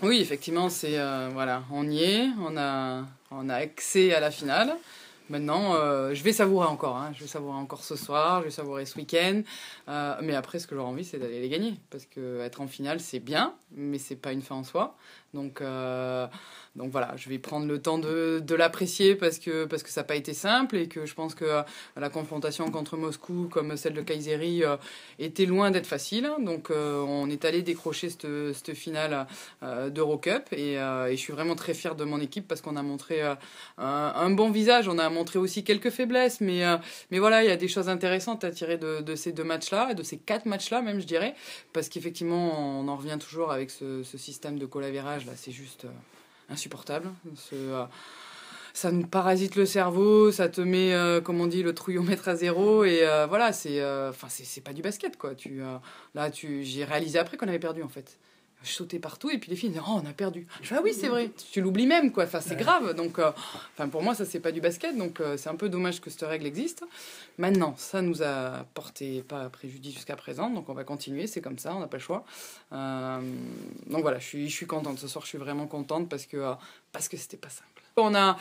Oui, effectivement, c'est euh, voilà, on y est, on a, on a accès à la finale. Maintenant, euh, je vais savourer encore. Hein. je vais savourer encore ce soir, je vais savourer ce week-end. Euh, mais après, ce que j'aurai envie, c'est d'aller les gagner. Parce que être en finale, c'est bien, mais c'est pas une fin en soi. Donc, euh, donc voilà, je vais prendre le temps de, l'apprécier parce que, parce que ça n'a pas été simple et que je pense que euh, la confrontation contre Moscou, comme celle de Kayseri, euh, était loin d'être facile. Donc on est allé décrocher cette, finale d'Eurocup et, et, je suis vraiment très fier de mon équipe parce qu'on a montré un, bon visage. On a montré aussi quelques faiblesses, mais, mais voilà, il y a des choses intéressantes à tirer de, ces deux matchs-là, et de ces quatre matchs-là même, je dirais, parce qu'effectivement, on en revient toujours avec ce, système de collaboration c'est juste euh, insupportable. Euh, ça nous parasite le cerveau, ça te met, euh, comme on dit, le trouillomètre à zéro. Et voilà, c'est c'est pas du basket, quoi. Tu, là, tu, j'ai réalisé après qu'on avait perdu, en fait je sautais partout et puis les filles disaient oh on a perdu je ah oui c'est mm. vrai tu l'oublies même quoi enfin c'est grave donc euh, enfin pour moi ça c'est pas du basket donc euh, c'est un peu dommage que cette règle existe maintenant ça nous a porté pas préjudice jusqu'à présent donc on va continuer c'est comme ça on n'a pas le choix euh, donc voilà je suis je suis contente ce soir je suis vraiment contente parce que parce que c'était pas simple on a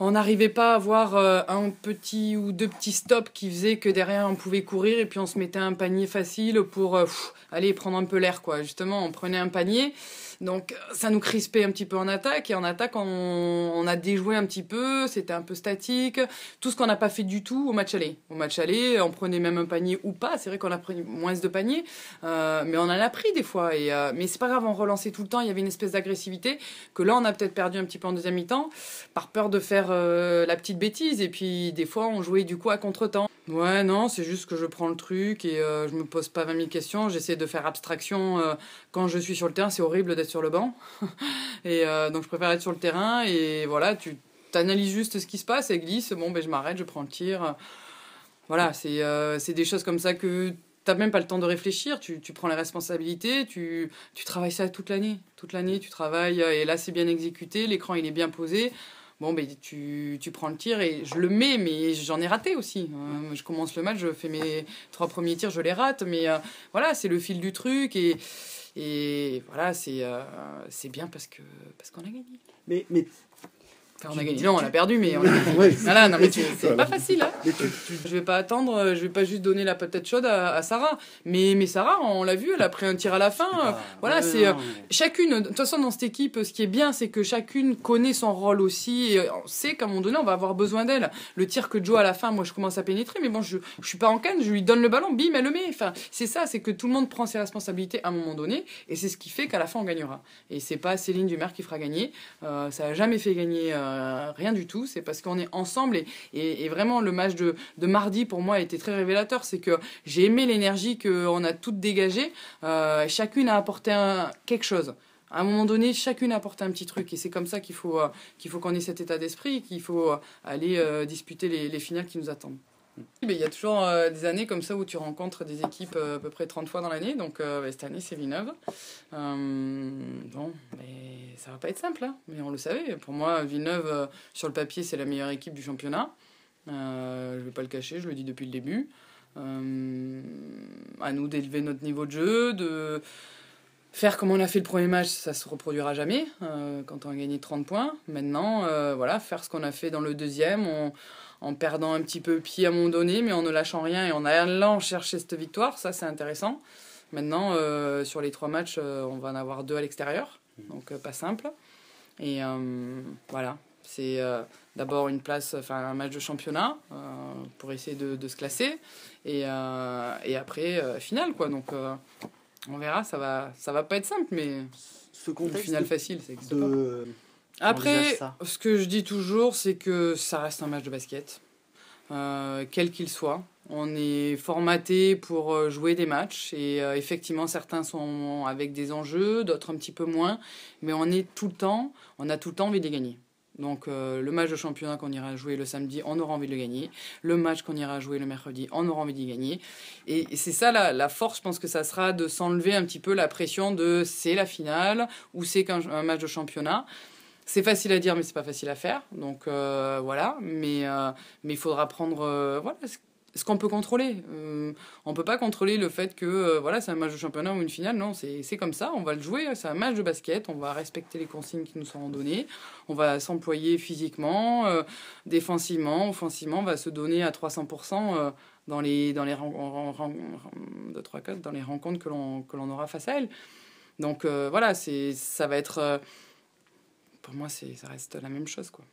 on n'arrivait pas à avoir euh, un petit ou deux petits stops qui faisaient que derrière on pouvait courir et puis on se mettait un panier facile pour euh, aller prendre un peu l'air quoi. Justement, on prenait un panier donc ça nous crispait un petit peu en attaque et en attaque on, a déjoué un petit peu, c'était un peu statique, tout ce qu'on n'a pas fait du tout au match aller. Au match aller, on prenait même un panier ou pas, c'est vrai qu'on a pris moins de paniers, euh, mais on en a pris des fois. Et, euh, mais c'est pas grave, on relançait tout le temps, il y avait une espèce d'agressivité que là on a peut-être perdu un petit peu en deuxième mi-temps par peur de faire euh, la petite bêtise et puis des fois on jouait du coup à contre-temps. Ouais, non, c'est juste que je prends le truc et euh, je ne me pose pas 20 000 questions. J'essaie de faire abstraction. Euh, quand je suis sur le terrain, c'est horrible d'être sur le banc. et euh, donc, je préfère être sur le terrain. Et voilà, tu analyses juste ce qui se passe et glisse. Bon, ben, je m'arrête, je prends le tir. Voilà, c'est des choses comme ça que tu t'as même pas le temps de réfléchir. Tu, tu prends les responsabilités, tu, tu travailles ça toute l'année. Toute l'année, tu travailles. Et là, c'est bien exécuté, l'écran, il est bien posé bon, ben, tu, prends le tir et je le mets, mais j'en ai raté aussi. Euh, je commence le match, je fais mes trois premiers tirs, je les rate, mais euh, voilà, c'est le fil du truc et, voilà, euh, c'est bien parce que parce qu'on a gagné. mais on a gagné. Non, on a perdu, mais voilà, non, mais c'est pas facile. là. Hein. Je vais pas attendre, euh, je vais pas juste donner la patate chaude à, Sarah. Mais, mais Sarah, on l'a vu, elle a pris un tir à la fin. Ah, voilà, c'est euh, chacune. De toute façon, dans cette équipe, ce qui est bien, c'est que chacune connaît son rôle aussi. Et on euh, sait qu'à un moment donné, on va avoir besoin d'elle. Le tir que Joe à la fin, moi, je commence à pénétrer, mais bon, je, je suis pas en canne, je lui donne le ballon, bim, elle le met. Enfin, c'est ça, c'est que tout le monde prend ses responsabilités à un moment donné, et c'est ce qui fait qu'à la fin, on gagnera. Et c'est pas Céline maire qui fera gagner. ça a jamais fait gagner. Euh, rien du tout. C'est parce qu'on est ensemble et, vraiment le match de, mardi pour moi a été très révélateur. C'est que j'ai aimé l'énergie qu'on a toutes dégagée. Euh, chacune a apporté un, quelque chose. À un moment donné, chacune apporté un petit truc et c'est comme ça qu'il faut euh, qu'il faut qu'on ait cet état d'esprit, qu'il faut aller disputer les, finales qui nous attendent. il y a toujours des années comme ça où tu rencontres des équipes à peu près 30 fois dans l'année. Donc cette année, c'est Villeneuve. bon, mais ça va pas être simple, hein. mais on le savait. Pour moi, Villeneuve, euh, sur le papier, c'est la meilleure équipe du championnat. Euh, je vais pas le cacher, je le dis depuis le début. Euh, à nous d'élever notre niveau de jeu, de faire comme on a fait le premier match, ça se reproduira jamais euh, quand on a gagné 30 points. Maintenant, voilà, faire ce qu'on a fait dans le deuxième, en perdant un petit peu pied à mon donné, mais en ne lâchant rien et en allant chercher cette victoire, ça c'est intéressant. Maintenant, euh, sur les trois matchs, euh, on va en avoir deux à l'extérieur, mhm. donc euh, pas simple. Et voilà, c'est d'abord une place, enfin un match de championnat pour essayer de, se classer, et, après finale quoi. Donc on verra, ça va, ça va pas être simple, mais ce contexte une finale facile, c'est Après, ce que je dis toujours, c'est que ça reste un match de basket, quel qu'il soit. On est formaté pour euh, jouer des matchs et euh, effectivement certains sont avec des enjeux, d'autres un petit peu moins, mais on est tout le temps, on a tout le temps envie de les gagner. Donc euh, le match de championnat qu'on ira jouer le samedi, on aura envie de le gagner. Le match qu'on ira jouer le mercredi, on aura envie d'y gagner. Et, c'est ça la, force, je pense que ça sera de s'enlever un petit peu la pression de c'est la finale ou c'est un, match de championnat. C'est facile à dire, mais c'est pas facile à faire. Donc voilà, mais mais il faudra prendre voilà ce qu'on peut contrôler. Euh, on peut pas contrôler le fait que euh, voilà, c'est un match de championnat ou une finale. Non, c'est comme ça. On va le jouer. C'est un match de basket. On va respecter les consignes qui nous seront données. On va s'employer physiquement, euh, défensivement, offensivement. On va se donner à 300% dans les, dans, les dans les rencontres que l'on aura face à elle. Donc voilà, ça va être. pour moi, ça reste la même chose. quoi.